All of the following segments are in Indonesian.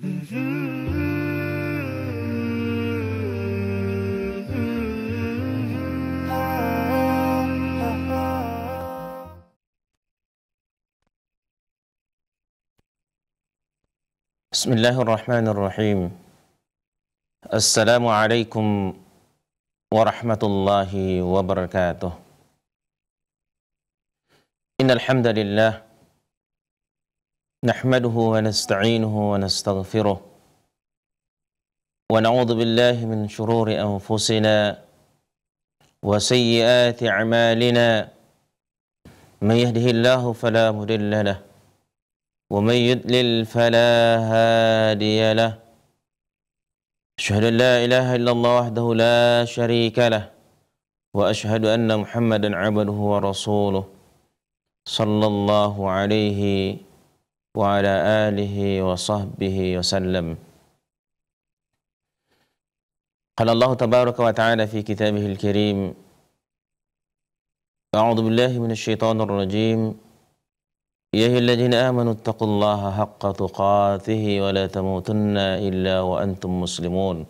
بسم الله الرحمن الرحيم السلام عليكم ورحمة الله وبركاته إن الحمد لله نحمده ونستعينه ونستغفره ونعوذ بالله من شرور انفسنا وسيئات اعمالنا من يهده الله فلا مضل له ومن يضلل فلا هادي له اشهد ان لا اله الا الله وحده لا شريك له واشهد ان محمدا عبده ورسوله صلى الله عليه وسلم وعلى آله وصحبه وسلم قال الله تبارك وتعالى في كتابه الكريم أعوذ بالله من الشيطان الرجيم يا أيها الذين آمنوا اتقوا الله حق تقاته ولا تموتن إلا وأنتم مسلمون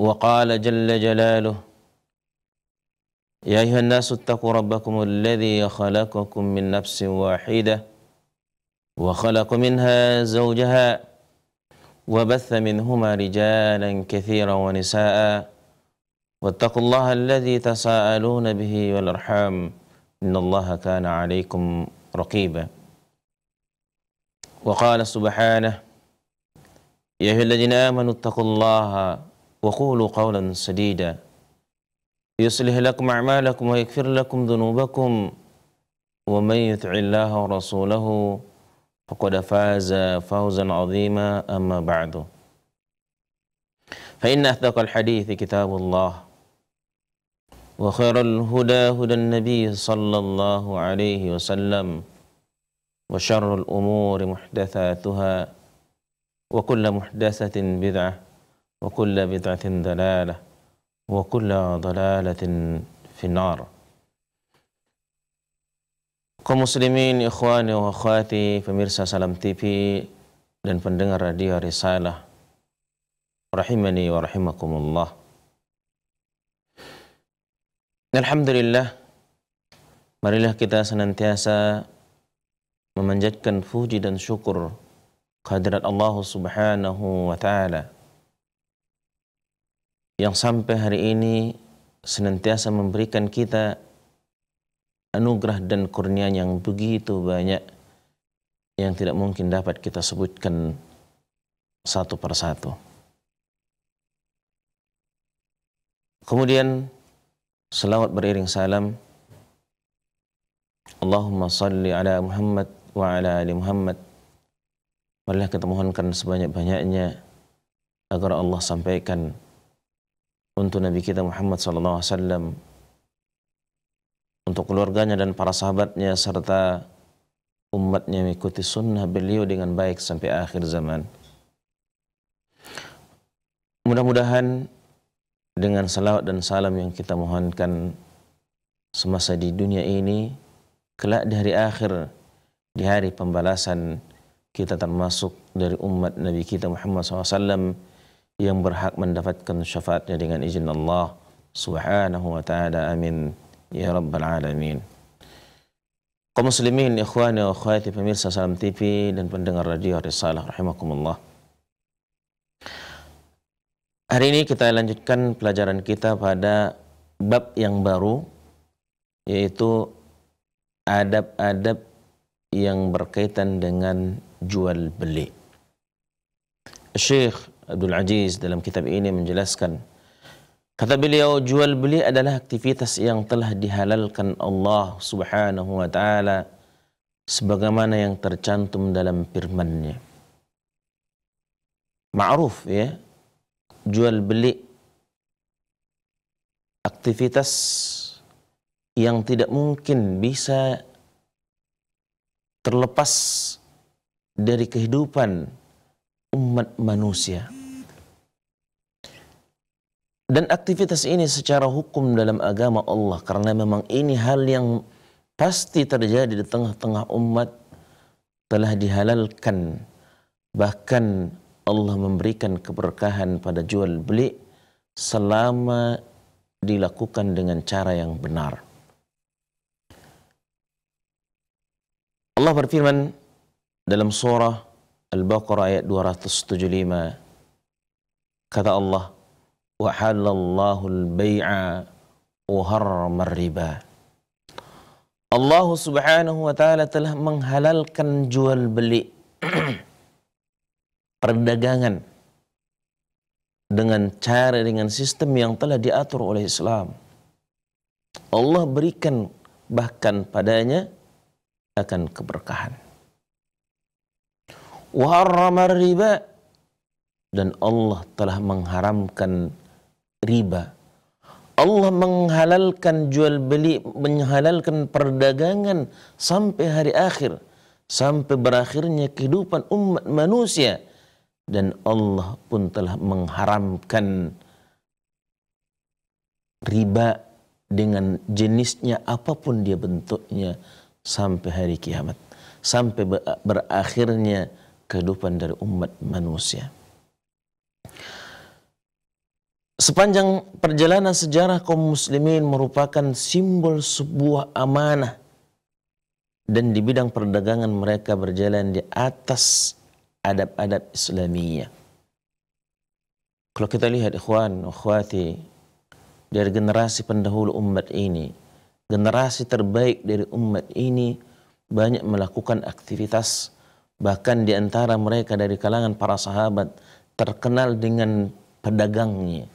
وقال جل جلاله يا أيها الناس اتقوا ربكم الذي خلقكم من نفس واحدة وخلق منها زوجها وبث منهما رجالا كثيرا ونساء واتقوا الله الذي تساءلون به والأرحام إن الله كان عليكم رقيبا وقال سبحانه يا أيها الذين آمنوا اتقوا الله وقولوا قولا سديدا يصلح لكم أعمالكم ويغفر لكم ذنوبكم ومن يطع الله ورسوله فقد فاز فوزا عظيما أما بعد فإن أثق الحديث كتاب الله وخير الهدى هدى النبي صلى الله عليه وسلم وشر الأمور محدثاتها وكل محدثة بدعة وكل بدعة ضلالة وكل ضلالة في النار kaum muslimin, ikhwani wa akhwati, pemirsa Salam TV dan pendengar radio Risalah. Rahimani wa rahimakumullah. Alhamdulillah, marilah kita senantiasa memanjatkan puji dan syukur kehadirat Allah Subhanahu wa taala yang sampai hari ini senantiasa memberikan kita anugerah dan kurnia yang begitu banyak yang tidak mungkin dapat kita sebutkan satu per satu. Kemudian selawat beriring salam Allahumma salli ala Muhammad wa ala ali Muhammad. Marilah kita mohonkan sebanyak-banyaknya agar Allah sampaikan untuk Nabi kita Muhammad SAW, untuk keluarganya dan para sahabatnya serta umatnya mengikuti sunnah beliau dengan baik sampai akhir zaman. Mudah-mudahan dengan salawat dan salam yang kita mohonkan semasa di dunia ini, kelak di hari akhir, di hari pembalasan, kita termasuk dari umat Nabi kita Muhammad SAW yang berhak mendapatkan syafaatnya dengan izin Allah subhanahu wa ta'ala amin ya rabbal alamin kaum muslimin ikhwani wa akhwati pemirsa salam TV dan pendengar radio risalah rahimakumullah hari ini kita lanjutkan pelajaran kita pada bab yang baru yaitu adab-adab yang berkaitan dengan jual beli Syekh Abdul Aziz dalam kitab ini menjelaskan kata beliau jual beli adalah aktivitas yang telah dihalalkan Allah Subhanahu wa taala sebagaimana yang tercantum dalam firman-Nya. Ma'ruf ya. Jual beli aktivitas yang tidak mungkin bisa terlepas dari kehidupan umat manusia. Dan aktivitas ini secara hukum dalam agama Allah karena memang ini hal yang pasti terjadi di tengah-tengah umat telah dihalalkan. Bahkan Allah memberikan keberkahan pada jual beli selama dilakukan dengan cara yang benar. Allah berfirman dalam surah Al-Baqarah ayat 275. Kata Allah, "Wa halallahu al-bai'a wa harrama riba." Allah Subhanahu wa taala telah menghalalkan jual beli perdagangan dengan cara dengan sistem yang telah diatur oleh Islam. Allah berikan bahkan padanya akan keberkahan waharrama riba dan Allah telah mengharamkan riba. Allah menghalalkan jual beli, menghalalkan perdagangan sampai hari akhir, sampai berakhirnya kehidupan umat manusia dan Allah pun telah mengharamkan riba dengan jenisnya apapun dia bentuknya sampai hari kiamat, sampai berakhirnya kehidupan dari umat manusia. Sepanjang perjalanan sejarah kaum muslimin merupakan simbol sebuah amanah dan di bidang perdagangan mereka berjalan di atas adab-adab Islamiyah. Kalau kita lihat ikhwan, ikhwati dari generasi pendahulu umat ini, generasi terbaik dari umat ini banyak melakukan aktivitas Bahkan di antara mereka dari kalangan para sahabat terkenal dengan pedagangnya.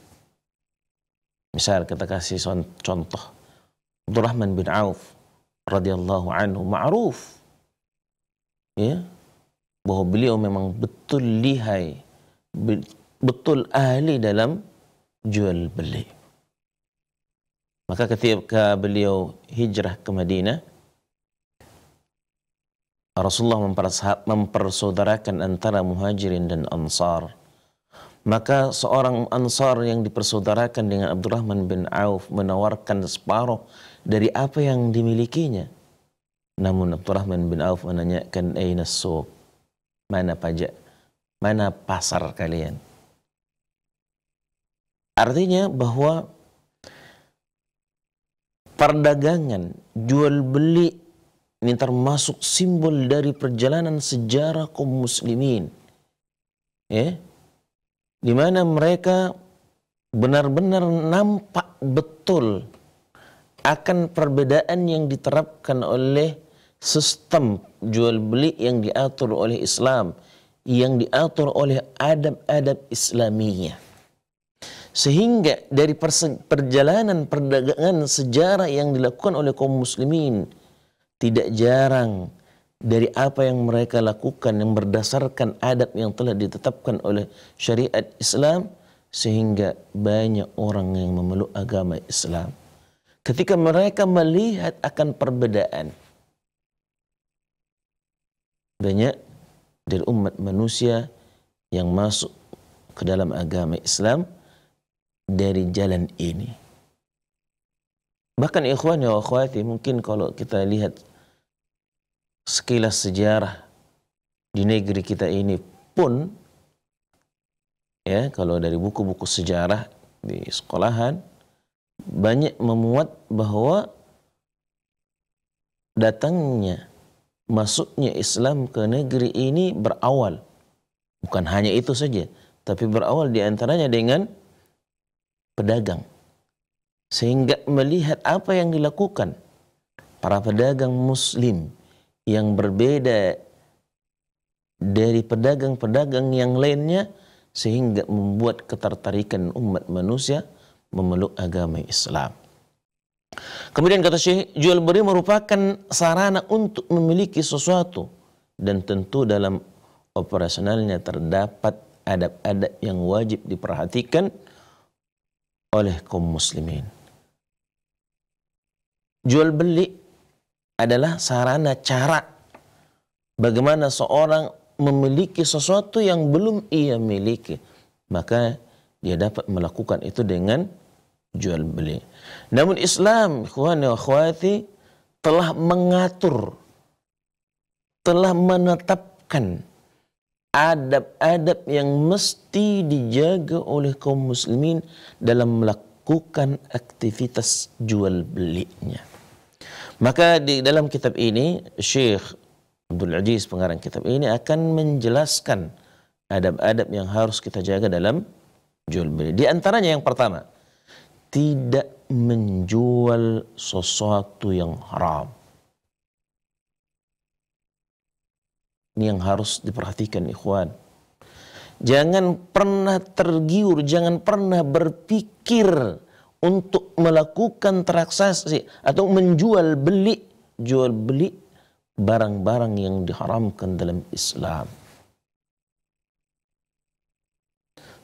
Misal kita kasih contoh Abdurrahman bin Auf radhiyallahu anhu ma'ruf ya bahwa beliau memang betul lihai betul ahli dalam jual beli maka ketika beliau hijrah ke Madinah Rasulullah mempersaudarakan antara muhajirin dan ansar. Maka seorang ansar yang dipersaudarakan dengan Abdurrahman bin Auf menawarkan separuh dari apa yang dimilikinya. Namun Abdurrahman bin Auf menanyakan, Aina suq? Mana pajak? Mana pasar kalian? Artinya bahwa perdagangan, jual beli ini termasuk simbol dari perjalanan sejarah kaum muslimin. Ya. Di mana mereka benar-benar nampak betul akan perbedaan yang diterapkan oleh sistem jual beli yang diatur oleh Islam, yang diatur oleh adab-adab Islaminya, Sehingga dari perjalanan perdagangan sejarah yang dilakukan oleh kaum muslimin tidak jarang dari apa yang mereka lakukan yang berdasarkan adab yang telah ditetapkan oleh syariat Islam sehingga banyak orang yang memeluk agama Islam. Ketika mereka melihat akan perbedaan banyak dari umat manusia yang masuk ke dalam agama Islam dari jalan ini. Bahkan ikhwan ya akhwati mungkin kalau kita lihat sekilas sejarah di negeri kita ini pun ya kalau dari buku-buku sejarah di sekolahan banyak memuat bahwa datangnya masuknya Islam ke negeri ini berawal bukan hanya itu saja tapi berawal di antaranya dengan pedagang sehingga melihat apa yang dilakukan para pedagang muslim yang berbeda dari pedagang-pedagang yang lainnya sehingga membuat ketertarikan umat manusia memeluk agama Islam. Kemudian kata Syekh, jual beli merupakan sarana untuk memiliki sesuatu dan tentu dalam operasionalnya terdapat adab-adab yang wajib diperhatikan oleh kaum muslimin. Jual beli adalah sarana cara bagaimana seorang memiliki sesuatu yang belum ia miliki maka dia dapat melakukan itu dengan jual beli. Namun Islam, ikhwan wa akhwati, telah mengatur, telah menetapkan adab-adab yang mesti dijaga oleh kaum muslimin dalam melakukan aktivitas jual belinya. Maka di dalam kitab ini Syekh Abdul Aziz pengarang kitab ini akan menjelaskan adab-adab yang harus kita jaga dalam jual beli. Di antaranya yang pertama, tidak menjual sesuatu yang haram. Ini yang harus diperhatikan ikhwan. Jangan pernah tergiur, jangan pernah berpikir untuk melakukan transaksi atau menjual beli jual beli barang-barang yang diharamkan dalam Islam.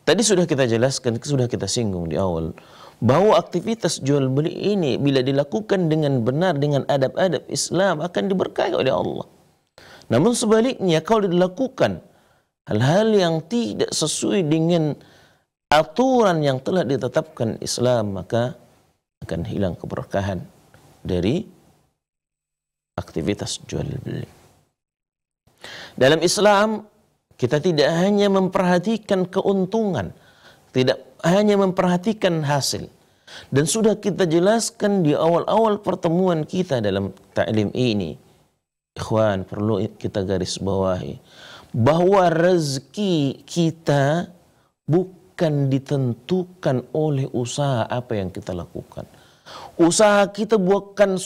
Tadi sudah kita jelaskan, sudah kita singgung di awal bahwa aktivitas jual beli ini bila dilakukan dengan benar dengan adab-adab Islam akan diberkahi oleh Allah. Namun sebaliknya kalau dilakukan hal-hal yang tidak sesuai dengan aturan yang telah ditetapkan Islam maka akan hilang keberkahan dari aktivitas jual beli. Dalam Islam kita tidak hanya memperhatikan keuntungan, tidak hanya memperhatikan hasil. Dan sudah kita jelaskan di awal-awal pertemuan kita dalam ta'lim ini. Ikhwan perlu kita garis bawahi bahwa rezeki kita bukan akan ditentukan oleh usaha apa yang kita lakukan. Usaha kita bukan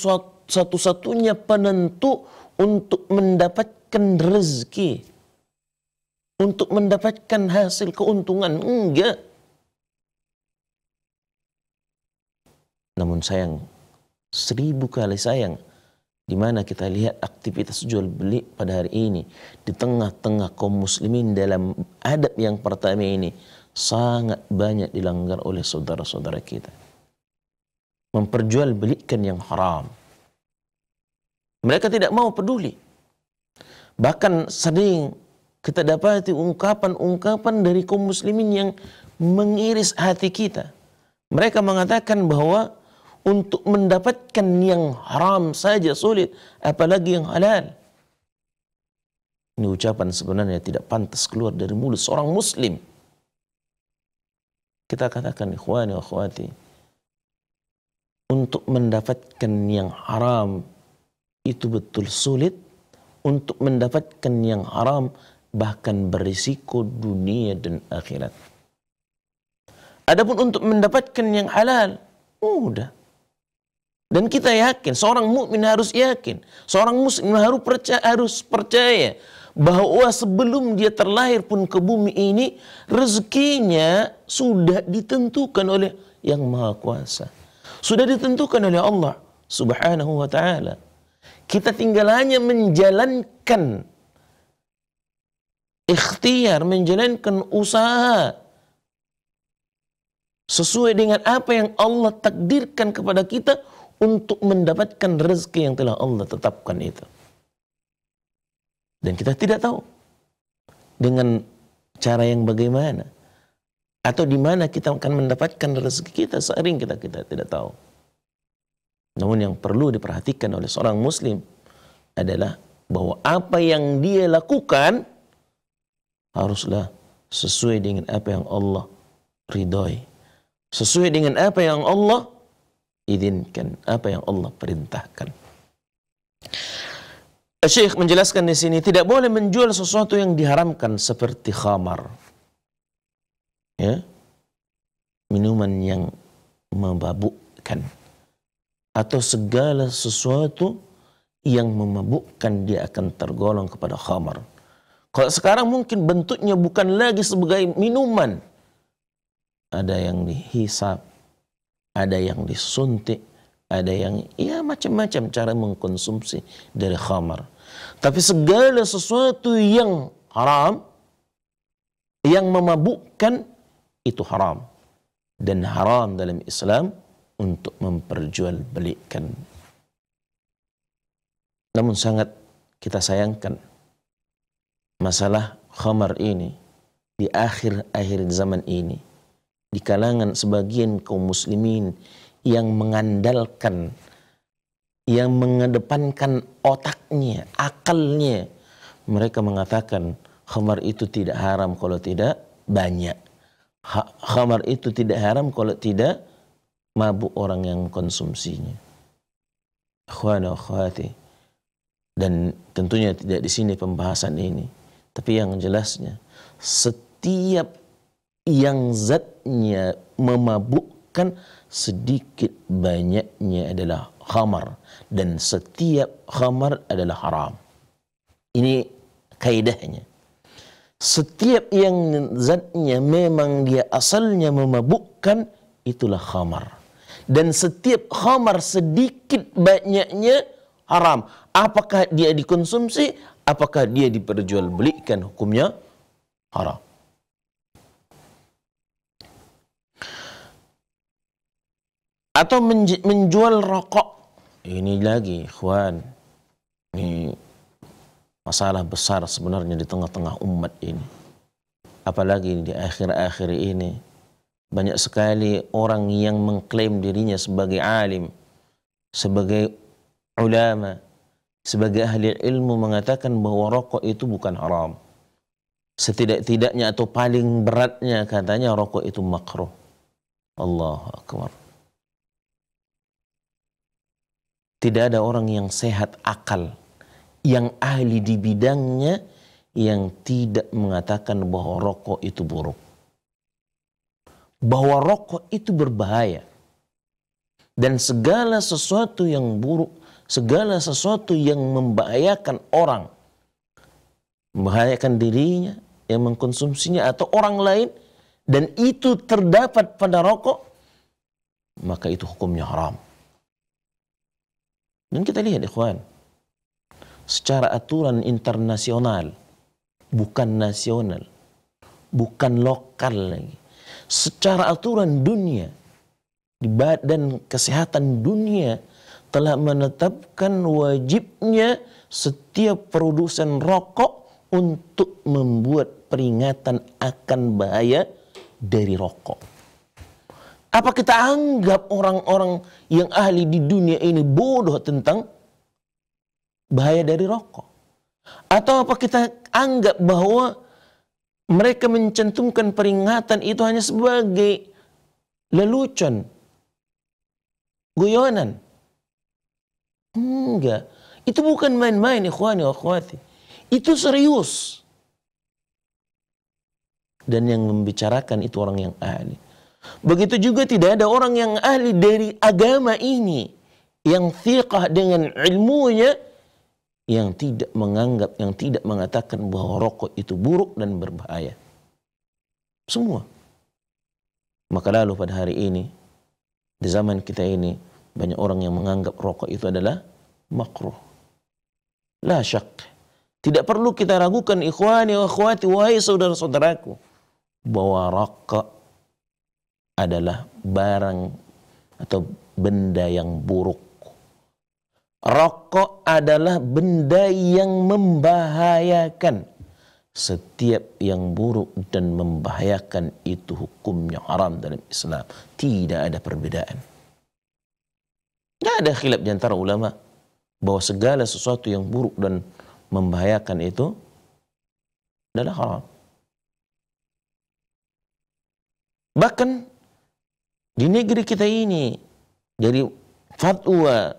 satu-satunya penentu untuk mendapatkan rezeki. Untuk mendapatkan hasil keuntungan. Enggak. Namun sayang, seribu kali sayang, di mana kita lihat aktivitas jual beli pada hari ini di tengah-tengah kaum muslimin dalam adab yang pertama ini sangat banyak dilanggar oleh saudara-saudara kita. Memperjualbelikan yang haram. Mereka tidak mau peduli. Bahkan sering kita dapati ungkapan-ungkapan dari kaum muslimin yang mengiris hati kita. Mereka mengatakan bahwa untuk mendapatkan yang haram saja sulit, apalagi yang halal. Ini ucapan sebenarnya tidak pantas keluar dari mulut seorang muslim. Kita katakan ikhwani wa akhwati, untuk mendapatkan yang haram itu betul sulit, untuk mendapatkan yang haram bahkan berisiko dunia dan akhirat. Adapun untuk mendapatkan yang halal mudah. Dan kita yakin, seorang mukmin harus yakin, seorang muslim harus percaya, harus percaya bahwa sebelum dia terlahir pun ke bumi ini rezekinya sudah ditentukan oleh Yang Maha Kuasa. Sudah ditentukan oleh Allah Subhanahu wa taala. Kita tinggal hanya menjalankan ikhtiar, menjalankan usaha sesuai dengan apa yang Allah takdirkan kepada kita untuk mendapatkan rezeki yang telah Allah tetapkan itu. Dan kita tidak tahu dengan cara yang bagaimana atau di mana kita akan mendapatkan rezeki kita sering kita kita tidak tahu. Namun yang perlu diperhatikan oleh seorang muslim adalah bahwa apa yang dia lakukan haruslah sesuai dengan apa yang Allah ridhoi. Sesuai dengan apa yang Allah izinkan, apa yang Allah perintahkan. Syekh menjelaskan di sini tidak boleh menjual sesuatu yang diharamkan seperti khamar. Ya. Minuman yang memabukkan atau segala sesuatu yang memabukkan dia akan tergolong kepada khamar. Kalau sekarang mungkin bentuknya bukan lagi sebagai minuman. Ada yang dihisap, ada yang disuntik, ada yang ya macam-macam cara mengkonsumsi dari khamar. Tapi segala sesuatu yang haram, yang memabukkan itu haram. Dan haram dalam Islam untuk memperjualbelikan. Namun sangat kita sayangkan masalah khamar ini di akhir-akhir zaman ini di kalangan sebagian kaum muslimin yang mengandalkan, yang mengedepankan otaknya, akalnya. Mereka mengatakan khamar itu tidak haram kalau tidak banyak. Ha khamar itu tidak haram kalau tidak mabuk orang yang konsumsinya. Akhwana akhwati. Dan tentunya tidak di sini pembahasan ini. Tapi yang jelasnya, setiap yang zatnya memabukkan sedikit banyaknya adalah khamar dan setiap khamar adalah haram. Ini kaidahnya. Setiap yang zatnya memang dia asalnya memabukkan itulah khamar. Dan setiap khamar sedikit banyaknya haram. Apakah dia dikonsumsi? Apakah dia diperjualbelikan? Hukumnya haram. atau menjual rokok. Ini lagi, ikhwan. Ini masalah besar sebenarnya di tengah-tengah umat ini. Apalagi di akhir-akhir ini banyak sekali orang yang mengklaim dirinya sebagai alim, sebagai ulama, sebagai ahli ilmu mengatakan bahwa rokok itu bukan haram. Setidak-tidaknya atau paling beratnya katanya rokok itu makruh. Allah Akbar. Tidak ada orang yang sehat akal, yang ahli di bidangnya, yang tidak mengatakan bahwa rokok itu buruk. Bahwa rokok itu berbahaya. Dan segala sesuatu yang buruk, segala sesuatu yang membahayakan orang, membahayakan dirinya, yang mengkonsumsinya atau orang lain, dan itu terdapat pada rokok, maka itu hukumnya haram. Dan kita lihat ikhwan, secara aturan internasional, bukan nasional, bukan lokal lagi. Secara aturan dunia, di badan kesehatan dunia telah menetapkan wajibnya setiap produsen rokok untuk membuat peringatan akan bahaya dari rokok. Apa kita anggap orang-orang yang ahli di dunia ini bodoh tentang bahaya dari rokok? Atau apa kita anggap bahwa mereka mencantumkan peringatan itu hanya sebagai lelucon, guyonan? Enggak. Itu bukan main-main ikhwani wa akhwati. Itu serius. Dan yang membicarakan itu orang yang ahli. Begitu juga tidak ada orang yang ahli dari agama ini yang thiqah dengan ilmunya yang tidak menganggap, yang tidak mengatakan bahwa rokok itu buruk dan berbahaya. Semua. Maka lalu pada hari ini, di zaman kita ini, banyak orang yang menganggap rokok itu adalah makruh. La syak. Tidak perlu kita ragukan ikhwani wa akhwati, wahai saudara-saudaraku. Bahwa rokok adalah barang atau benda yang buruk. Rokok adalah benda yang membahayakan. Setiap yang buruk dan membahayakan itu hukumnya haram dalam Islam. Tidak ada perbedaan. Tidak ada khilaf di antara ulama bahwa segala sesuatu yang buruk dan membahayakan itu adalah haram. Bahkan di negeri kita ini dari fatwa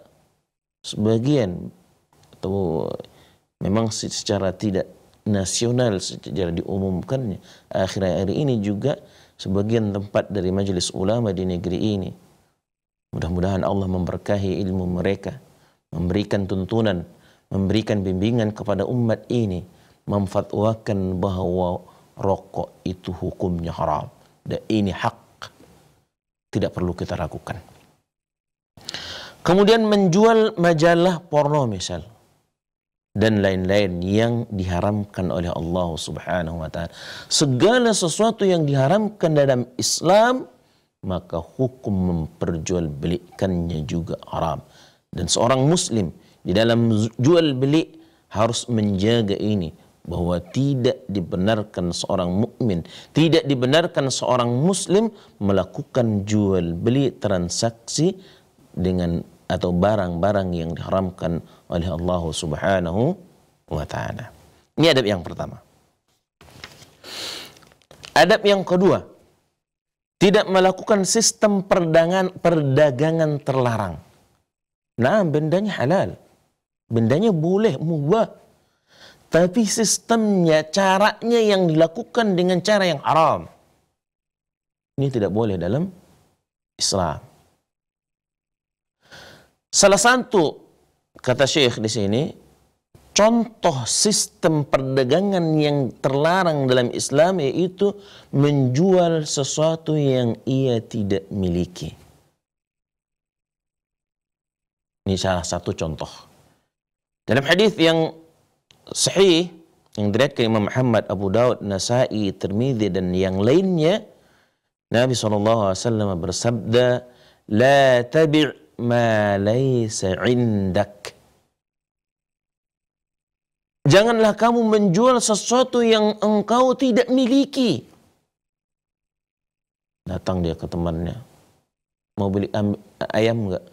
sebagian atau memang secara tidak nasional secara diumumkannya akhir-akhir ini juga sebagian tempat dari majelis ulama di negeri ini. Mudah-mudahan Allah memberkahi ilmu mereka, memberikan tuntunan, memberikan bimbingan kepada umat ini, memfatwakan bahwa rokok itu hukumnya haram dan ini hak tidak perlu kita ragukan. Kemudian menjual majalah porno misal dan lain-lain yang diharamkan oleh Allah Subhanahu wa taala. Segala sesuatu yang diharamkan dalam Islam maka hukum memperjualbelikannya juga haram. Dan seorang muslim di dalam jual beli harus menjaga ini bahwa tidak dibenarkan seorang mukmin, tidak dibenarkan seorang muslim melakukan jual beli transaksi dengan atau barang-barang yang diharamkan oleh Allah Subhanahu wa taala. Ini adab yang pertama. Adab yang kedua, tidak melakukan sistem perdagangan perdagangan terlarang. Nah, bendanya halal. Bendanya boleh mubah tapi sistemnya, caranya yang dilakukan dengan cara yang haram. Ini tidak boleh dalam Islam. Salah satu kata Syekh di sini, contoh sistem perdagangan yang terlarang dalam Islam yaitu menjual sesuatu yang ia tidak miliki. Ini salah satu contoh. Dalam hadis yang sahih yang diriwayatkan Imam Muhammad, Abu Daud, Nasai, Tirmidzi dan yang lainnya Nabi SAW bersabda la tabi' ma laysa indak Janganlah kamu menjual sesuatu yang engkau tidak miliki. Datang dia ke temannya. Mau beli ayam enggak?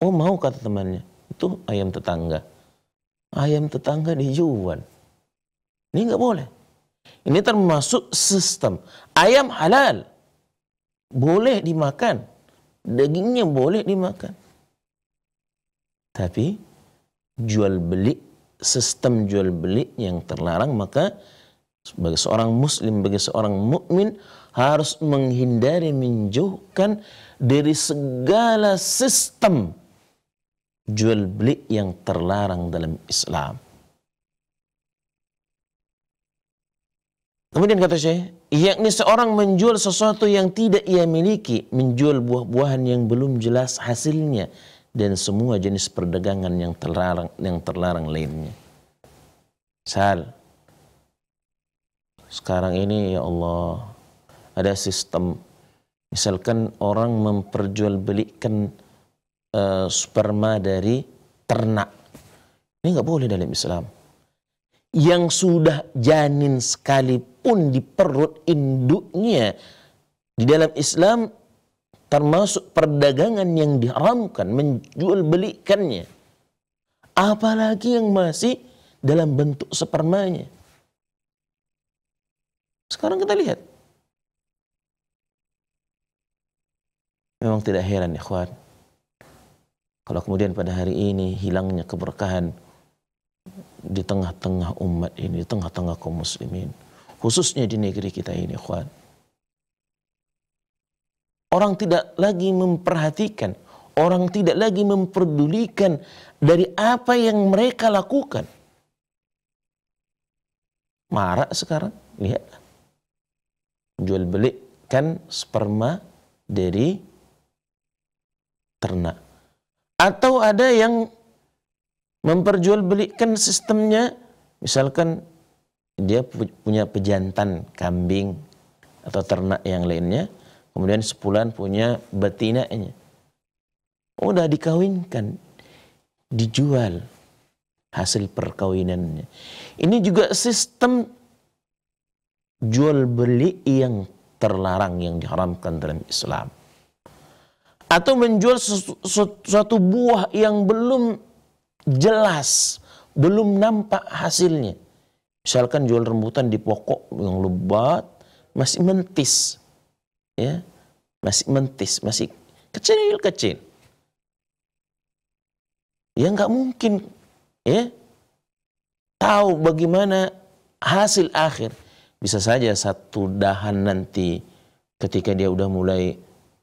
Oh mau kata temannya. Itu ayam tetangga ayam tetangga dijual. Ini nggak boleh. Ini termasuk sistem. Ayam halal. Boleh dimakan. Dagingnya boleh dimakan. Tapi jual beli, sistem jual beli yang terlarang maka sebagai seorang muslim, sebagai seorang mukmin harus menghindari menjauhkan dari segala sistem jual beli yang terlarang dalam Islam. Kemudian kata saya, yakni seorang menjual sesuatu yang tidak ia miliki, menjual buah-buahan yang belum jelas hasilnya dan semua jenis perdagangan yang terlarang yang terlarang lainnya. Sal. Sekarang ini ya Allah, ada sistem misalkan orang memperjualbelikan uh, sperma dari ternak. Ini nggak boleh dalam Islam. Yang sudah janin sekalipun di perut induknya di dalam Islam termasuk perdagangan yang diharamkan, menjual belikannya. Apalagi yang masih dalam bentuk spermanya. Sekarang kita lihat. Memang tidak heran ya, Ya, kalau kemudian pada hari ini hilangnya keberkahan di tengah-tengah umat ini, di tengah-tengah kaum muslimin, khususnya di negeri kita ini, Orang tidak lagi memperhatikan, orang tidak lagi memperdulikan dari apa yang mereka lakukan. Marak sekarang, lihat. Jual beli sperma dari ternak atau ada yang memperjualbelikan sistemnya, misalkan dia punya pejantan kambing atau ternak yang lainnya, kemudian sepulan punya betinanya. Udah dikawinkan, dijual hasil perkawinannya. Ini juga sistem jual beli yang terlarang yang diharamkan dalam Islam atau menjual suatu buah yang belum jelas, belum nampak hasilnya. Misalkan jual rembutan di pokok yang lebat, masih mentis. Ya, masih mentis, masih kecil-kecil. Ya nggak mungkin ya tahu bagaimana hasil akhir. Bisa saja satu dahan nanti ketika dia udah mulai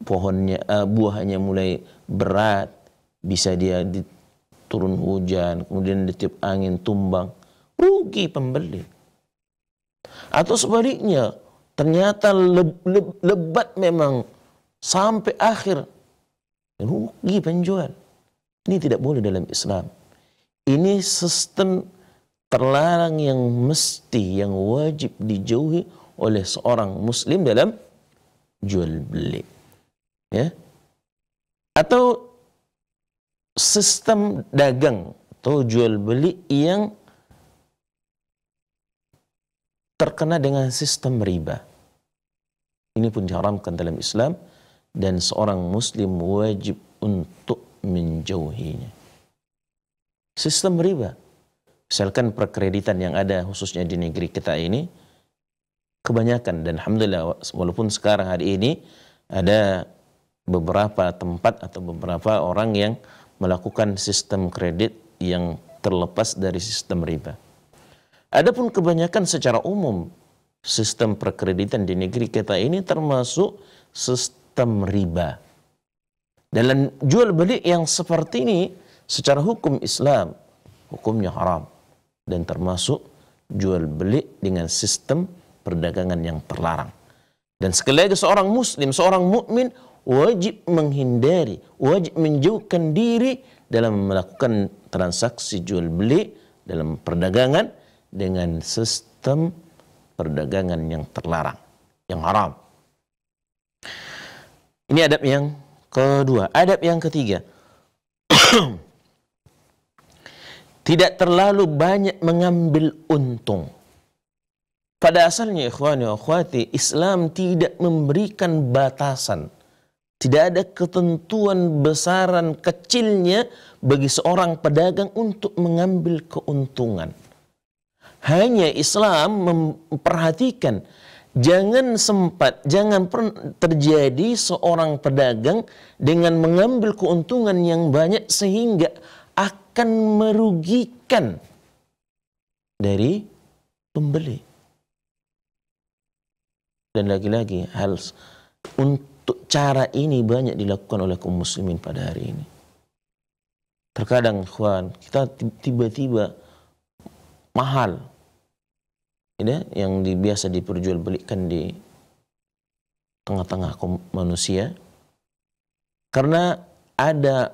pohonnya uh, buahnya mulai berat, bisa dia turun hujan, kemudian ditiup angin tumbang, rugi pembeli. Atau sebaliknya, ternyata le le lebat memang sampai akhir rugi penjual. Ini tidak boleh dalam Islam. Ini sistem terlarang yang mesti, yang wajib dijauhi oleh seorang muslim dalam jual beli ya atau sistem dagang atau jual beli yang terkena dengan sistem riba. Ini pun diharamkan dalam Islam dan seorang muslim wajib untuk menjauhinya. Sistem riba. Misalkan perkreditan yang ada khususnya di negeri kita ini kebanyakan dan alhamdulillah walaupun sekarang hari ini ada beberapa tempat atau beberapa orang yang melakukan sistem kredit yang terlepas dari sistem riba. Adapun kebanyakan secara umum sistem perkreditan di negeri kita ini termasuk sistem riba. Dalam jual beli yang seperti ini secara hukum Islam hukumnya haram dan termasuk jual beli dengan sistem perdagangan yang terlarang. Dan sekali lagi seorang muslim, seorang mukmin wajib menghindari, wajib menjauhkan diri dalam melakukan transaksi jual beli dalam perdagangan dengan sistem perdagangan yang terlarang, yang haram. Ini adab yang kedua. Adab yang ketiga. Tidak terlalu banyak mengambil untung. Pada asalnya ikhwani wa akhwati, Islam tidak memberikan batasan tidak ada ketentuan besaran kecilnya bagi seorang pedagang untuk mengambil keuntungan. Hanya Islam memperhatikan jangan sempat, jangan terjadi seorang pedagang dengan mengambil keuntungan yang banyak sehingga akan merugikan dari pembeli. Dan lagi-lagi hal untuk cara ini banyak dilakukan oleh kaum muslimin pada hari ini. Terkadang ikhwan, kita tiba-tiba mahal ya, yang biasa diperjualbelikan di tengah-tengah manusia karena ada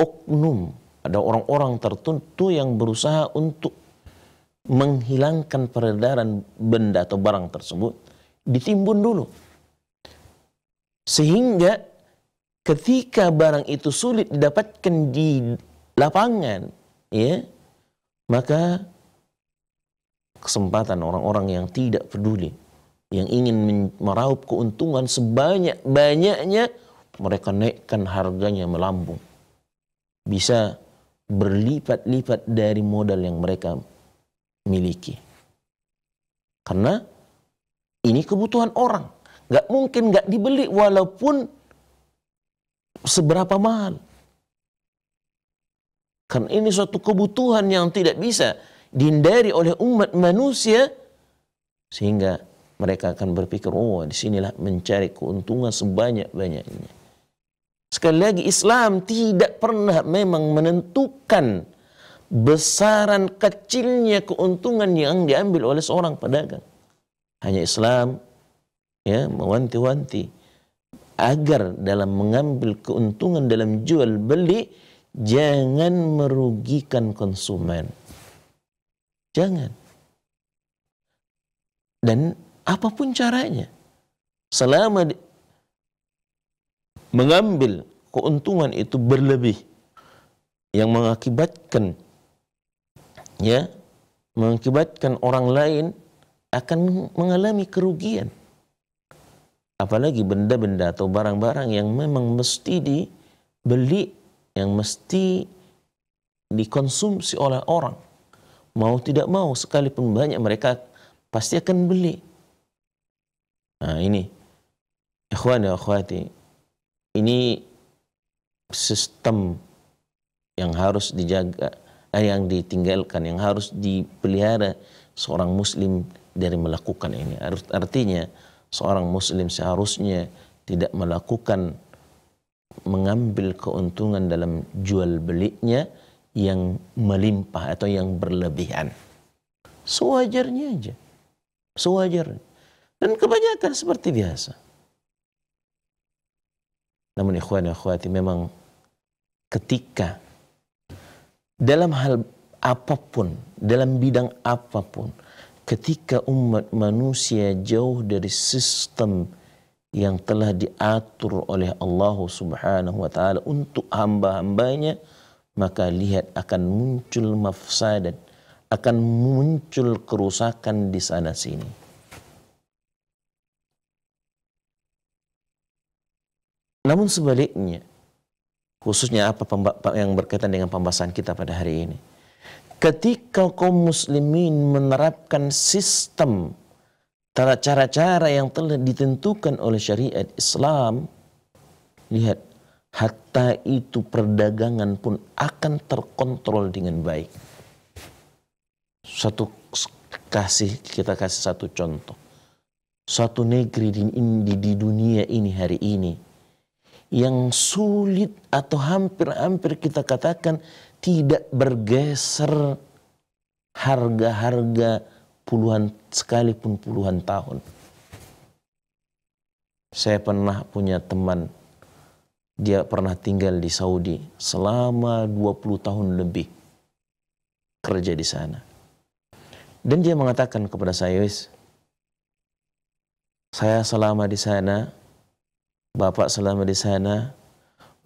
oknum, ada orang-orang tertentu yang berusaha untuk menghilangkan peredaran benda atau barang tersebut ditimbun dulu sehingga ketika barang itu sulit didapatkan di lapangan, ya, maka kesempatan orang-orang yang tidak peduli, yang ingin meraup keuntungan sebanyak-banyaknya, mereka naikkan harganya melambung. Bisa berlipat-lipat dari modal yang mereka miliki. Karena ini kebutuhan orang nggak mungkin nggak dibeli walaupun seberapa mahal. kan ini suatu kebutuhan yang tidak bisa dihindari oleh umat manusia sehingga mereka akan berpikir, oh disinilah mencari keuntungan sebanyak-banyaknya. Sekali lagi Islam tidak pernah memang menentukan besaran kecilnya keuntungan yang diambil oleh seorang pedagang. Hanya Islam ya mewanti-wanti agar dalam mengambil keuntungan dalam jual beli jangan merugikan konsumen. Jangan. Dan apapun caranya selama mengambil keuntungan itu berlebih yang mengakibatkan ya mengakibatkan orang lain akan mengalami kerugian apalagi benda-benda atau barang-barang yang memang mesti dibeli, yang mesti dikonsumsi oleh orang. Mau tidak mau, sekalipun banyak mereka pasti akan beli. Nah ini, ikhwan ya akhwati, ini sistem yang harus dijaga, eh, yang ditinggalkan, yang harus dipelihara seorang muslim dari melakukan ini. Artinya, seorang muslim seharusnya tidak melakukan mengambil keuntungan dalam jual belinya yang melimpah atau yang berlebihan. Sewajarnya aja. Sewajarnya. Dan kebanyakan seperti biasa. Namun ikhwan dan memang ketika dalam hal apapun, dalam bidang apapun, ketika umat manusia jauh dari sistem yang telah diatur oleh Allah Subhanahu wa taala untuk hamba-hambanya maka lihat akan muncul mafsadat akan muncul kerusakan di sana sini namun sebaliknya khususnya apa yang berkaitan dengan pembahasan kita pada hari ini ketika kaum muslimin menerapkan sistem cara-cara yang telah ditentukan oleh syariat Islam lihat hatta itu perdagangan pun akan terkontrol dengan baik satu kasih kita kasih satu contoh suatu negeri di, di, di dunia ini hari ini yang sulit atau hampir-hampir kita katakan tidak bergeser harga-harga puluhan sekalipun puluhan tahun. Saya pernah punya teman, dia pernah tinggal di Saudi selama 20 tahun lebih kerja di sana. Dan dia mengatakan kepada saya, Wis, saya selama di sana, Bapak selama di sana,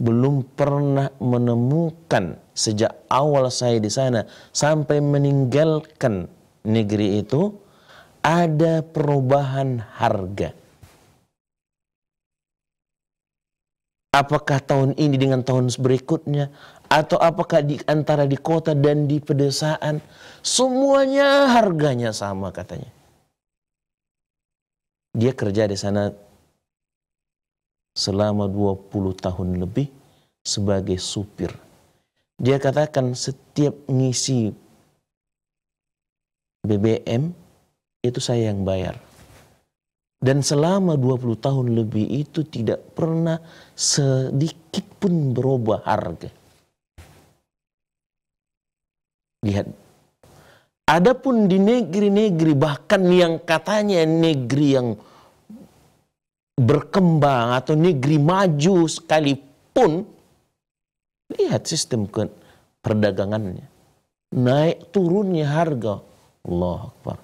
belum pernah menemukan sejak awal saya di sana sampai meninggalkan negeri itu ada perubahan harga. Apakah tahun ini dengan tahun berikutnya atau apakah di antara di kota dan di pedesaan semuanya harganya sama katanya. Dia kerja di sana selama 20 tahun lebih sebagai supir. Dia katakan setiap ngisi BBM itu saya yang bayar. Dan selama 20 tahun lebih itu tidak pernah sedikit pun berubah harga. Lihat. Adapun di negeri-negeri bahkan yang katanya negeri yang berkembang atau negeri maju sekalipun, lihat sistem perdagangannya. Naik turunnya harga. Allah Akbar.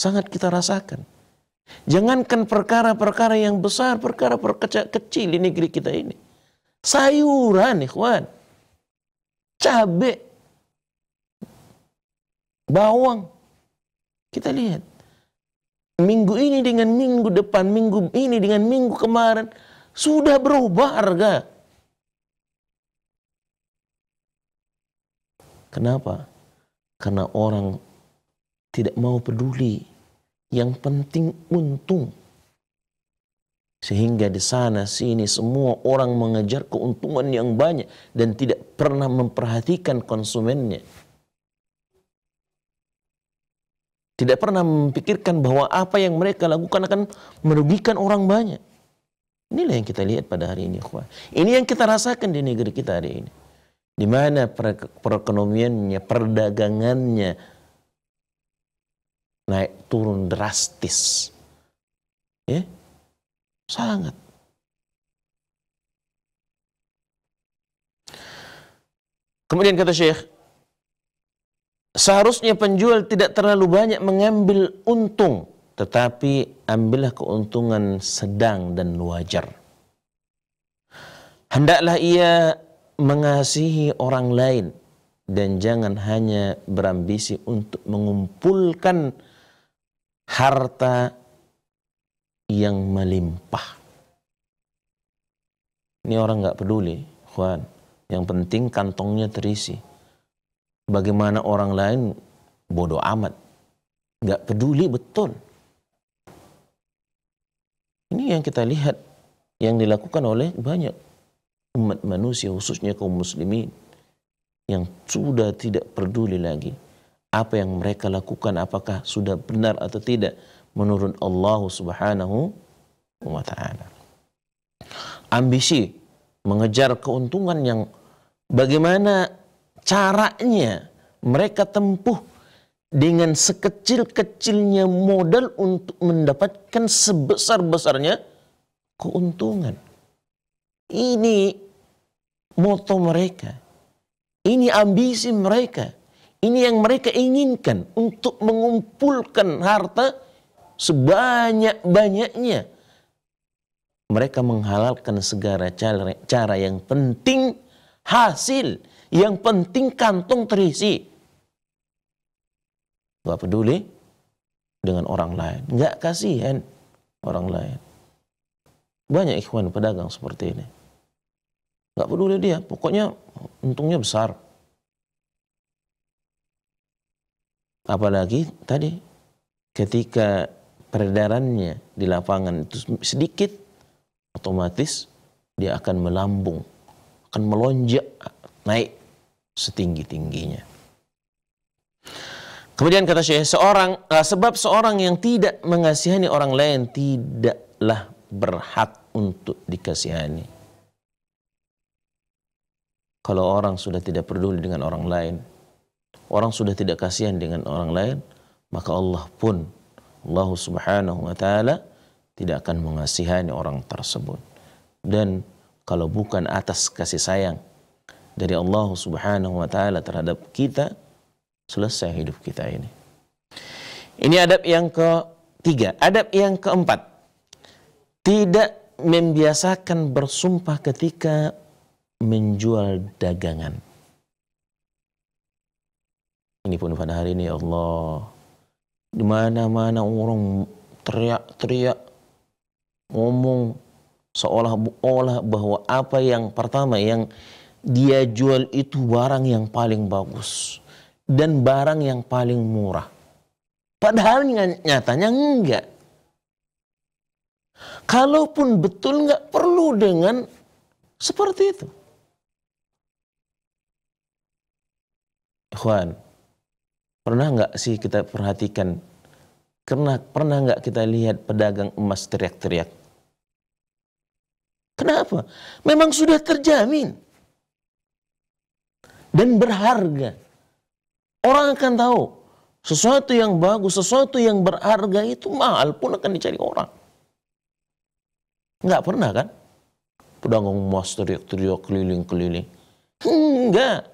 Sangat kita rasakan. Jangankan perkara-perkara yang besar, perkara-perkara kecil di negeri kita ini. Sayuran, ikhwan. Cabai. Bawang. Kita lihat minggu ini dengan minggu depan, minggu ini dengan minggu kemarin, sudah berubah harga. Kenapa? Karena orang tidak mau peduli. Yang penting untung. Sehingga di sana sini semua orang mengejar keuntungan yang banyak dan tidak pernah memperhatikan konsumennya. Tidak pernah memikirkan bahwa apa yang mereka lakukan akan merugikan orang banyak. Inilah yang kita lihat pada hari ini, ikhwah. Ini yang kita rasakan di negeri kita hari ini. Di mana perekonomiannya, perdagangannya naik turun drastis. Ya. Sangat. Kemudian kata Syekh, Seharusnya penjual tidak terlalu banyak mengambil untung, tetapi ambillah keuntungan sedang dan wajar. Hendaklah ia mengasihi orang lain dan jangan hanya berambisi untuk mengumpulkan harta yang melimpah. Ini orang nggak peduli, Juan. Yang penting kantongnya terisi Bagaimana orang lain bodoh amat. Nggak peduli betul. Ini yang kita lihat yang dilakukan oleh banyak umat manusia khususnya kaum muslimin yang sudah tidak peduli lagi apa yang mereka lakukan apakah sudah benar atau tidak menurut Allah Subhanahu wa taala. Ambisi mengejar keuntungan yang bagaimana caranya mereka tempuh dengan sekecil-kecilnya modal untuk mendapatkan sebesar-besarnya keuntungan. Ini moto mereka. Ini ambisi mereka. Ini yang mereka inginkan untuk mengumpulkan harta sebanyak-banyaknya. Mereka menghalalkan segala cara, cara yang penting hasil. Yang penting kantung terisi. Gak peduli dengan orang lain. Gak kasihan orang lain. Banyak ikhwan pedagang seperti ini. Gak peduli dia. Pokoknya untungnya besar. Apalagi tadi ketika peredarannya di lapangan itu sedikit, otomatis dia akan melambung akan melonjak naik setinggi-tingginya. Kemudian kata Syekh, seorang eh, sebab seorang yang tidak mengasihani orang lain tidaklah berhak untuk dikasihani. Kalau orang sudah tidak peduli dengan orang lain, orang sudah tidak kasihan dengan orang lain, maka Allah pun Allah Subhanahu wa taala tidak akan mengasihani orang tersebut. Dan kalau bukan atas kasih sayang dari Allah Subhanahu wa taala terhadap kita selesai hidup kita ini. Ini adab yang ketiga, adab yang keempat. Tidak membiasakan bersumpah ketika menjual dagangan. Ini pun pada hari ini ya Allah. Di mana-mana orang teriak-teriak ngomong seolah-olah bahwa apa yang pertama yang dia jual itu barang yang paling bagus dan barang yang paling murah. Padahal nyatanya enggak. Kalaupun betul enggak perlu dengan seperti itu. Ikhwan, pernah enggak sih kita perhatikan? Karena pernah enggak kita lihat pedagang emas teriak-teriak? Kenapa? Memang sudah terjamin dan berharga. Orang akan tahu sesuatu yang bagus, sesuatu yang berharga itu mahal pun akan dicari orang. Enggak pernah kan? Pedagang emas teriak-teriak keliling-keliling. Enggak.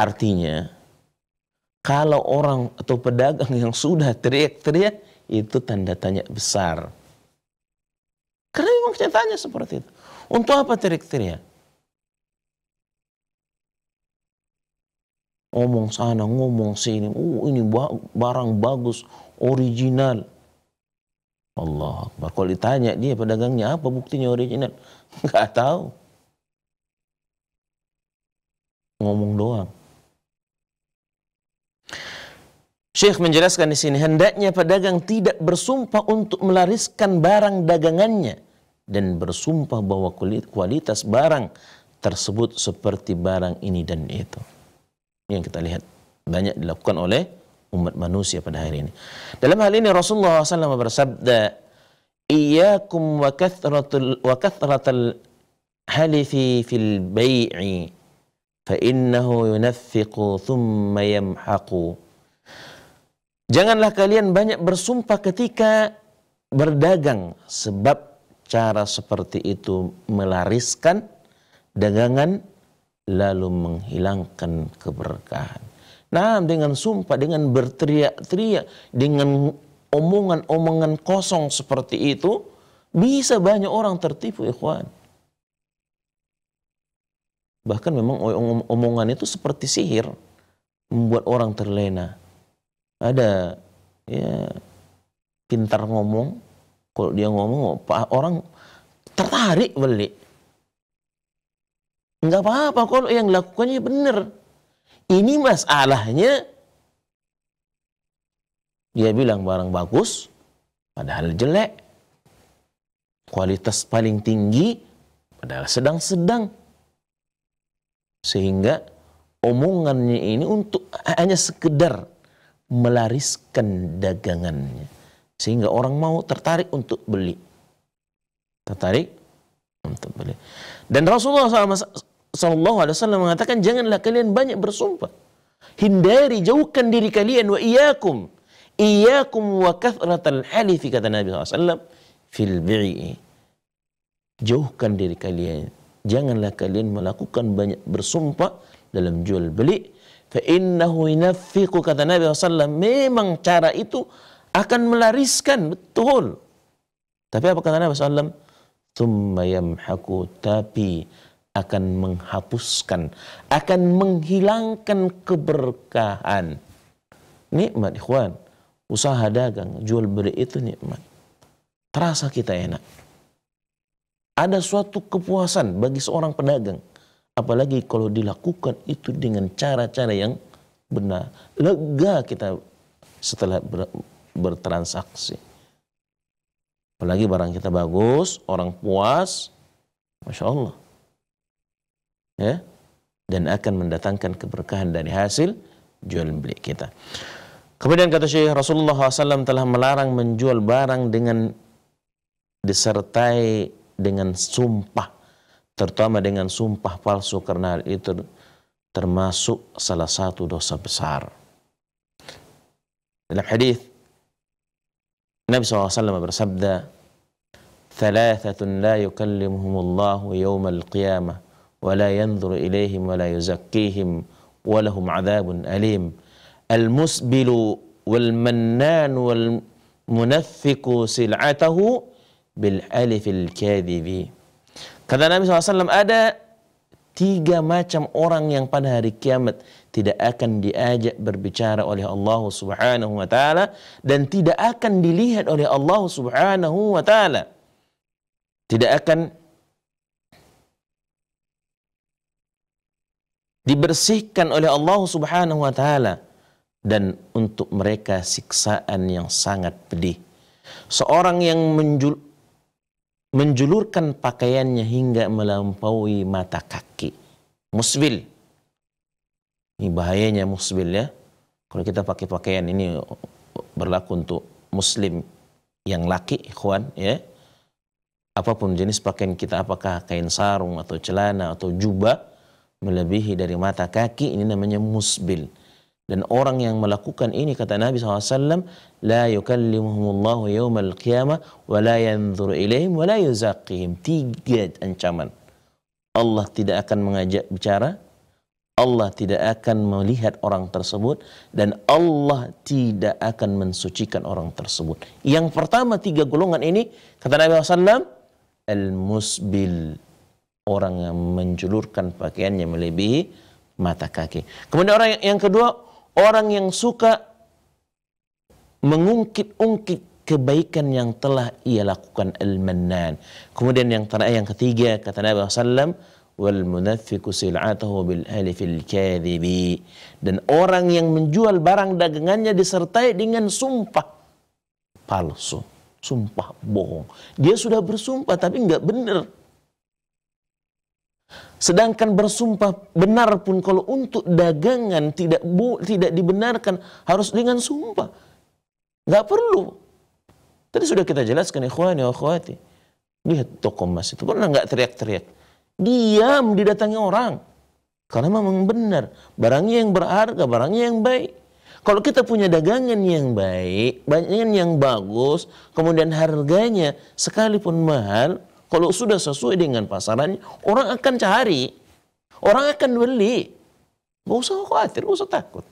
Artinya, kalau orang atau pedagang yang sudah teriak-teriak, itu tanda tanya besar. Karena memang kenyataannya seperti itu. Untuk apa teriak teriak Ngomong sana, ngomong sini. Oh ini barang bagus, original. Allah Akbar. Kalau ditanya dia pedagangnya apa buktinya original? Nggak tahu. Ngomong doang. Syekh menjelaskan di sini hendaknya pedagang tidak bersumpah untuk melariskan barang dagangannya dan bersumpah bahwa kualitas barang tersebut seperti barang ini dan itu. Yang kita lihat banyak dilakukan oleh umat manusia pada hari ini. Dalam hal ini Rasulullah SAW bersabda, kum wa kathratul wa halifi fil bay'i, fa innahu yunaffiqu thumma yamhaqu." Janganlah kalian banyak bersumpah ketika berdagang sebab cara seperti itu melariskan dagangan lalu menghilangkan keberkahan. Nah, dengan sumpah, dengan berteriak-teriak, dengan omongan-omongan kosong seperti itu, bisa banyak orang tertipu, ikhwan. Bahkan memang omongan itu seperti sihir, membuat orang terlena ada ya pintar ngomong kalau dia ngomong oh, orang tertarik beli nggak apa-apa kalau yang lakukannya benar ini masalahnya dia bilang barang bagus padahal jelek kualitas paling tinggi padahal sedang-sedang sehingga omongannya ini untuk hanya sekedar melariskan dagangannya sehingga orang mau tertarik untuk beli tertarik untuk beli dan Rasulullah SAW mengatakan janganlah kalian banyak bersumpah hindari jauhkan diri kalian wa iyyakum iyyakum wa kathratal halifi kata Nabi SAW fil bi'i jauhkan diri kalian janganlah kalian melakukan banyak bersumpah dalam jual beli fa'innahu yunaffiqu kata Nabi SAW memang cara itu akan melariskan betul tapi apa kata Nabi SAW thumma yamhaku tapi akan menghapuskan akan menghilangkan keberkahan nikmat ikhwan usaha dagang jual beli itu nikmat terasa kita enak ada suatu kepuasan bagi seorang pedagang Apalagi kalau dilakukan itu dengan cara-cara yang benar. Lega kita setelah ber, bertransaksi. Apalagi barang kita bagus, orang puas, masya Allah. Ya, dan akan mendatangkan keberkahan dari hasil jual beli kita. Kemudian kata Syekh Rasulullah SAW telah melarang menjual barang dengan disertai dengan sumpah terutama dengan sumpah palsu karena itu termasuk salah satu dosa besar. Dalam hadis Nabi SAW bersabda, "Thalathatun la yukallimuhumullahu yawmal qiyamah wa la yanzuru ilaihim wa la yuzakkihim wa lahum adzabun alim." Al-musbilu wal mannan wal Kata Nabi SAW, ada tiga macam orang yang pada hari kiamat tidak akan diajak berbicara oleh Allah Subhanahu wa taala dan tidak akan dilihat oleh Allah Subhanahu wa taala. Tidak akan dibersihkan oleh Allah Subhanahu wa taala dan untuk mereka siksaan yang sangat pedih. Seorang yang menjul menjulurkan pakaiannya hingga melampaui mata kaki. Musbil. Ini bahayanya musbil ya. Kalau kita pakai pakaian ini oh, berlaku untuk muslim yang laki, ikhwan ya. Apapun jenis pakaian kita, apakah kain sarung atau celana atau jubah melebihi dari mata kaki ini namanya musbil dan orang yang melakukan ini kata Nabi SAW, La yukallimuhumullahu yawmal qiyamah, wa la yanzur ilaihim, wa la yuzaqihim. Tiga ancaman. Allah tidak akan mengajak bicara, Allah tidak akan melihat orang tersebut, dan Allah tidak akan mensucikan orang tersebut. Yang pertama tiga golongan ini, kata Nabi SAW, Al-Musbil, orang yang menjulurkan pakaiannya melebihi mata kaki. Kemudian orang yang kedua, orang yang suka mengungkit-ungkit kebaikan yang telah ia lakukan al-mannan. Kemudian yang terakhir yang ketiga kata Nabi sallam wal munafiqu sil'atahu bil alifil kadhibi dan orang yang menjual barang dagangannya disertai dengan sumpah palsu, sumpah bohong. Dia sudah bersumpah tapi enggak benar. Sedangkan bersumpah benar pun kalau untuk dagangan tidak bu, tidak dibenarkan harus dengan sumpah. Gak perlu. Tadi sudah kita jelaskan ikhwani wa akhwati. Lihat toko emas itu pernah nggak teriak-teriak. Diam didatangi orang. Karena memang benar. Barangnya yang berharga, barangnya yang baik. Kalau kita punya dagangan yang baik, banyak yang bagus, kemudian harganya sekalipun mahal, kalau sudah sesuai dengan pasarannya, orang akan cari, orang akan beli. Gak usah khawatir, gak usah takut.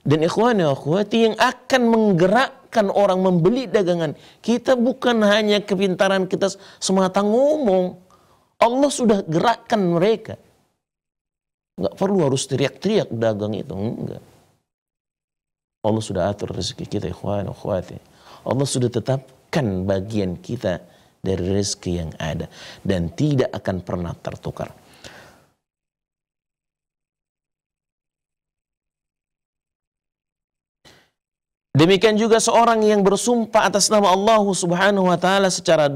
Dan ikhwan ya akhwati yang akan menggerakkan orang membeli dagangan kita bukan hanya kepintaran kita semata ngomong. Allah sudah gerakkan mereka. Gak perlu harus teriak-teriak dagang itu, enggak. Allah sudah atur rezeki kita ikhwan akhwati. Allah sudah tetapkan bagian kita dari rezeki yang ada dan tidak akan pernah tertukar. Demikian juga seorang yang bersumpah atas nama Allah Subhanahu wa taala secara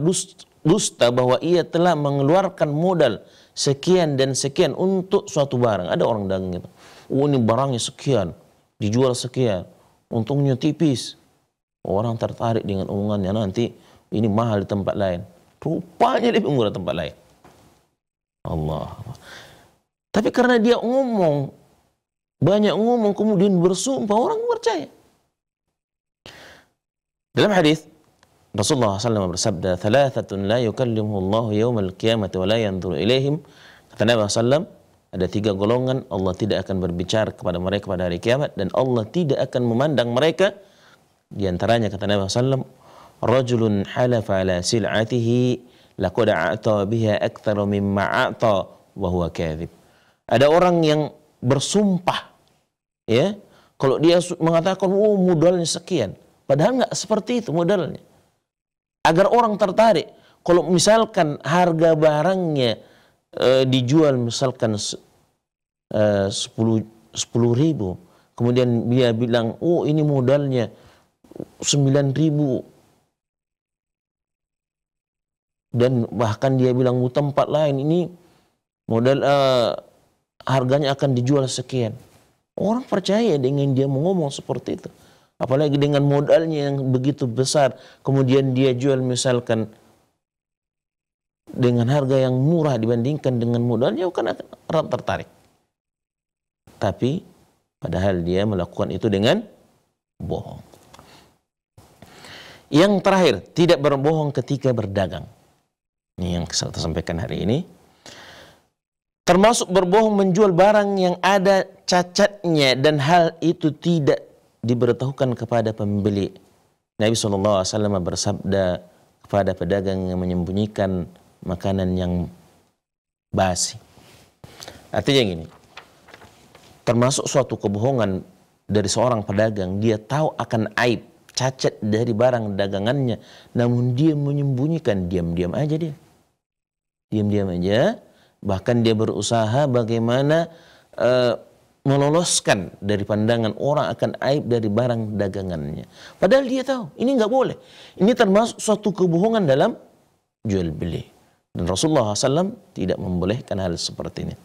dusta bahwa ia telah mengeluarkan modal sekian dan sekian untuk suatu barang. Ada orang dagang gitu. Oh ini barangnya sekian, dijual sekian, untungnya tipis orang tertarik dengan omongannya nanti ini mahal di tempat lain. Rupanya lebih murah tempat lain. Allah. Tapi karena dia ngomong, banyak ngomong kemudian bersumpah, orang percaya. Dalam hadis Rasulullah SAW bersabda, "Thalathatun la yukallimuhullahu yawmal qiyamati wa la yanzur ilaihim." Kata Nabi SAW, ada tiga golongan Allah tidak akan berbicara kepada mereka pada hari kiamat dan Allah tidak akan memandang mereka di antaranya kata Nabi SAW, Rajulun halafa ala sil'atihi laqad a'ta biha aktsaru mimma a'ta wa huwa kadhib. Ada orang yang bersumpah ya, kalau dia mengatakan oh modalnya sekian, padahal nggak seperti itu modalnya. Agar orang tertarik, kalau misalkan harga barangnya e, dijual misalkan e, 10 10 ribu, kemudian dia bilang, oh ini modalnya 9 ribu dan bahkan dia bilang mau tempat lain ini modal uh, harganya akan dijual sekian orang percaya dengan dia ngomong seperti itu apalagi dengan modalnya yang begitu besar kemudian dia jual misalkan dengan harga yang murah dibandingkan dengan modalnya akan orang tertarik tapi padahal dia melakukan itu dengan bohong yang terakhir, tidak berbohong ketika berdagang. Ini yang saya sampaikan hari ini. Termasuk berbohong menjual barang yang ada cacatnya dan hal itu tidak diberitahukan kepada pembeli. Nabi SAW bersabda kepada pedagang yang menyembunyikan makanan yang basi. Artinya gini, termasuk suatu kebohongan dari seorang pedagang, dia tahu akan aib cacat dari barang dagangannya. Namun dia menyembunyikan, diam-diam aja dia. Diam-diam aja. Bahkan dia berusaha bagaimana uh, meloloskan dari pandangan orang akan aib dari barang dagangannya. Padahal dia tahu, ini nggak boleh. Ini termasuk suatu kebohongan dalam jual beli. Dan Rasulullah SAW tidak membolehkan hal seperti ini.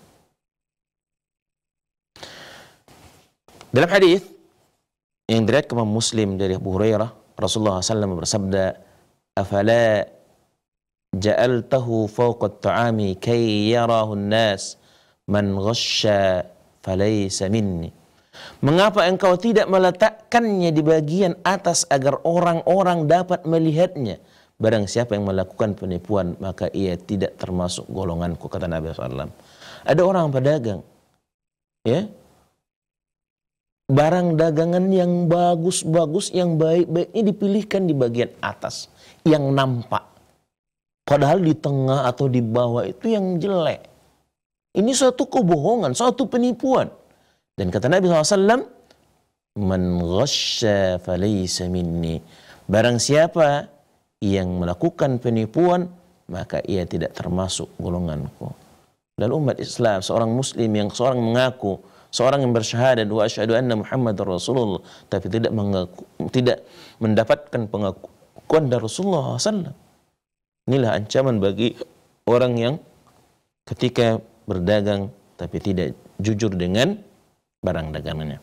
Dalam hadis yang diriwayatkan Muslim dari Abu Hurairah Rasulullah SAW bersabda afala ja'altahu fawqa at-ta'ami kay yarahu an-nas man ghasha falaysa minni Mengapa engkau tidak meletakkannya di bagian atas agar orang-orang dapat melihatnya? Barang siapa yang melakukan penipuan, maka ia tidak termasuk golonganku, kata Nabi SAW. Ada orang pedagang, ya, barang dagangan yang bagus-bagus, yang baik-baiknya dipilihkan di bagian atas, yang nampak. Padahal di tengah atau di bawah itu yang jelek. Ini suatu kebohongan, suatu penipuan. Dan kata Nabi SAW, Man ghasya falaysa minni. Barang siapa yang melakukan penipuan, maka ia tidak termasuk golonganku. Dan umat Islam, seorang muslim yang seorang mengaku, seorang yang bersyahadat wa asyhadu anna Muhammadar Rasulullah tapi tidak mengaku, tidak mendapatkan pengakuan dari Rasulullah sallallahu Inilah ancaman bagi orang yang ketika berdagang tapi tidak jujur dengan barang dagangannya.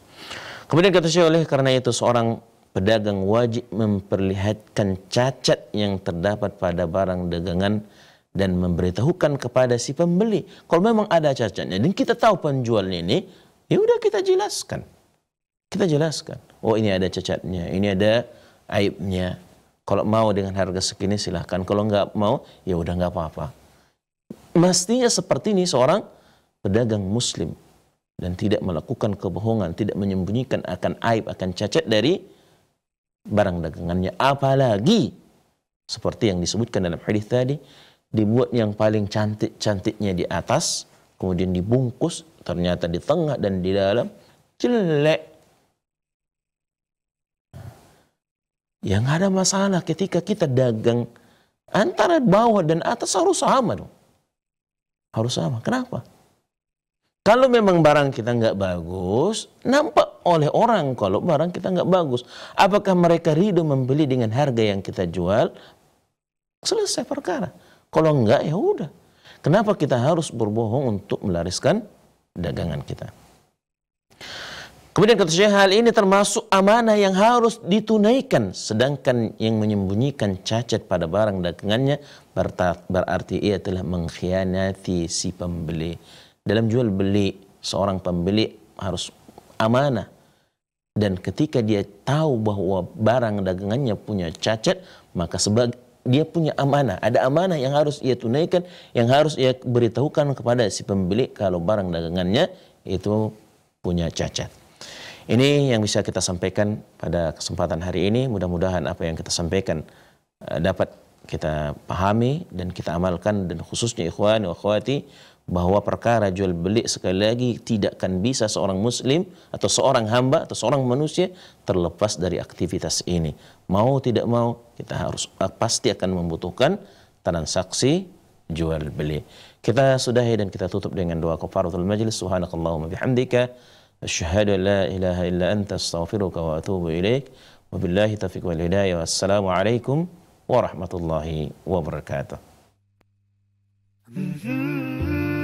Kemudian kata saya oleh karena itu seorang pedagang wajib memperlihatkan cacat yang terdapat pada barang dagangan dan memberitahukan kepada si pembeli kalau memang ada cacatnya dan kita tahu penjualnya ini Ya udah kita jelaskan. Kita jelaskan. Oh ini ada cacatnya, ini ada aibnya. Kalau mau dengan harga segini silahkan. Kalau nggak mau, ya udah nggak apa-apa. Mestinya seperti ini seorang pedagang muslim dan tidak melakukan kebohongan, tidak menyembunyikan akan aib, akan cacat dari barang dagangannya. Apalagi seperti yang disebutkan dalam hadis tadi, dibuat yang paling cantik-cantiknya di atas, kemudian dibungkus, ternyata di tengah dan di dalam jelek. Yang ada masalah ketika kita dagang antara bawah dan atas harus sama dong. Harus sama. Kenapa? Kalau memang barang kita nggak bagus, nampak oleh orang kalau barang kita nggak bagus. Apakah mereka ridho membeli dengan harga yang kita jual? Selesai perkara. Kalau enggak ya udah. Kenapa kita harus berbohong untuk melariskan dagangan kita. Kemudian kata saya hal ini termasuk amanah yang harus ditunaikan, sedangkan yang menyembunyikan cacat pada barang dagangannya berarti ia telah mengkhianati si pembeli. Dalam jual beli, seorang pembeli harus amanah. Dan ketika dia tahu bahwa barang dagangannya punya cacat, maka sebagai dia punya amanah. Ada amanah yang harus ia tunaikan, yang harus ia beritahukan kepada si pemilik kalau barang dagangannya itu punya cacat. Ini yang bisa kita sampaikan pada kesempatan hari ini. Mudah-mudahan apa yang kita sampaikan eh, dapat kita pahami dan kita amalkan dan khususnya ikhwan wa khawati bahwa perkara jual beli sekali lagi tidak akan bisa seorang muslim atau seorang hamba atau seorang manusia terlepas dari aktivitas ini. Mau tidak mau kita harus eh, pasti akan membutuhkan transaksi jual beli. Kita sudahi dan kita tutup dengan doa kafaratul majlis. Subhanakallahumma bihamdika asyhadu an la ilaha illa anta astaghfiruka wa atubu ilaik. Wabillahi taufiq wal hidayah. Wassalamualaikum warahmatullahi wabarakatuh. Mm-hmm.